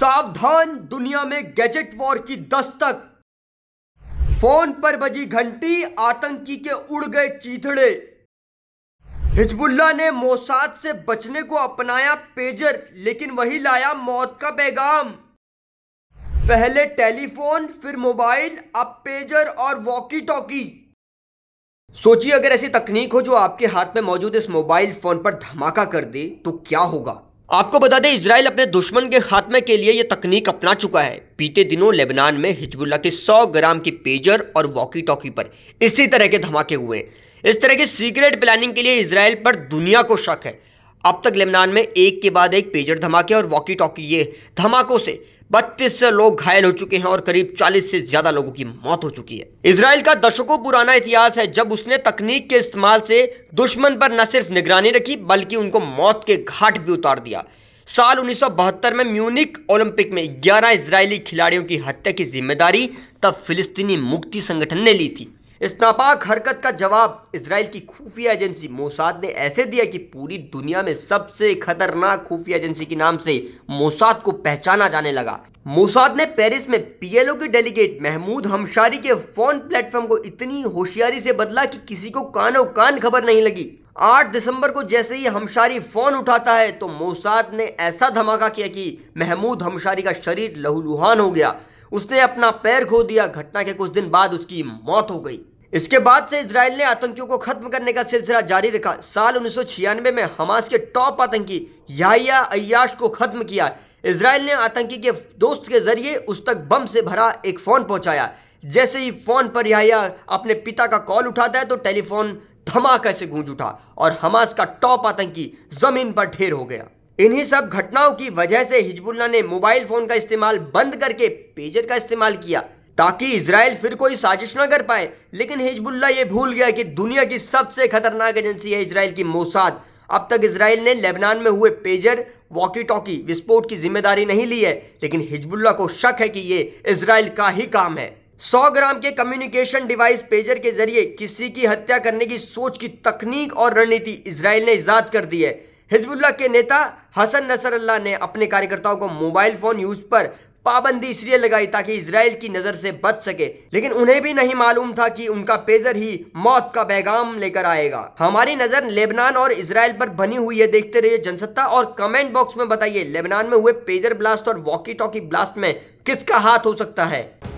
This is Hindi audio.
सावधान दुनिया में गैजेट वॉर की दस्तक फोन पर बजी घंटी आतंकी के उड़ गए चीथड़े हिजबुल्ला ने मोसाद से बचने को अपनाया पेजर लेकिन वही लाया मौत का पैगाम पहले टेलीफोन फिर मोबाइल अब पेजर और वॉकी टॉकी सोचिए अगर ऐसी तकनीक हो जो आपके हाथ में मौजूद इस मोबाइल फोन पर धमाका कर दे तो क्या होगा आपको बता दें इसराइल अपने दुश्मन के खात्मे के लिए यह तकनीक अपना चुका है बीते दिनों लेबनान में हिजबुल्ला के 100 ग्राम के पेजर और वॉकी टॉकी पर इसी तरह के धमाके हुए इस तरह की सीक्रेट प्लानिंग के लिए इसराइल पर दुनिया को शक है अब तक लेबनान में एक के बाद एक पेजर धमाके और वॉकी टॉकी ये धमाकों से बत्तीस लोग घायल हो चुके हैं और करीब 40 से ज्यादा लोगों की मौत हो चुकी है इसराइल का दशकों पुराना इतिहास है जब उसने तकनीक के इस्तेमाल से दुश्मन पर न सिर्फ निगरानी रखी बल्कि उनको मौत के घाट भी उतार दिया साल 1972 में म्यूनिक ओलंपिक में 11 इजरायली खिलाड़ियों की हत्या की जिम्मेदारी तब फिलिस्तीनी मुक्ति संगठन ने ली थी इस नापाक हरकत का जवाब इसराइल की खुफिया एजेंसी मोसाद ने ऐसे दिया कि पूरी दुनिया में सबसे खतरनाक खुफिया एजेंसी के नाम से मोसाद को पहचाना जाने लगा मोसाद ने पेरिस में पीएलओ के डेलीगेट महमूद हमशारी के फोन प्लेटफॉर्म को इतनी होशियारी से बदला कि किसी को कानो कान खबर नहीं लगी 8 दिसंबर को जैसे ही हमशारी फोन उठाता है तो मोसाद ने ऐसा धमाका किया कि महमूद हमशारी का शरीर लहूलुहान हो गया उसने अपना पैर खो दिया घटना के कुछ दिन बाद उसकी मौत हो गई इसके बाद से इसराइल ने आतंकियों को खत्म करने का सिलसिला जारी रखा साल उन्नीस में हमास के टॉप आतंकी याहिया अयाश को खत्म किया इसराइल ने आतंकी के दोस्त के जरिए उस तक बम से भरा एक फ़ोन पहुंचाया जैसे ही फ़ोन पर याहिया अपने पिता का कॉल उठाता है तो टेलीफोन धमाका से गूंज उठा और हमास का टॉप आतंकी ज़मीन पर ढेर हो गया इन्हीं सब घटनाओं की वजह से हिजबुल्ला ने मोबाइल फ़ोन का इस्तेमाल बंद करके पेजर का इस्तेमाल किया ताकि इसराइल फिर कोई साजिश ना कर पाए लेकिन हिजबुल्ला ये भूल गया कि दुनिया की सबसे खतरनाक एजेंसी है इसराइल की मोसाद अब तक इसराइल ने लेबनान में हुए पेजर वॉकी टॉकी विस्फोट की जिम्मेदारी नहीं ली है लेकिन हिजबुल्ला को शक है कि ये इसराइल का ही काम है 100 ग्राम के कम्युनिकेशन डिवाइस पेजर के जरिए किसी की हत्या करने की सोच की तकनीक और रणनीति इसराइल ने ईजाद कर दी है हिजबुल्ला के नेता हसन नसर ने अपने कार्यकर्ताओं को मोबाइल फोन यूज पर पाबंदी इसलिए लगाई ताकि इसराइल की नज़र से बच सके लेकिन उन्हें भी नहीं मालूम था कि उनका पेजर ही मौत का पैगाम लेकर आएगा हमारी नज़र लेबनान और इसराइल पर बनी हुई है देखते रहिए जनसत्ता और कमेंट बॉक्स में बताइए लेबनान में हुए पेजर ब्लास्ट और वॉकी टॉकी ब्लास्ट में किसका हाथ हो सकता है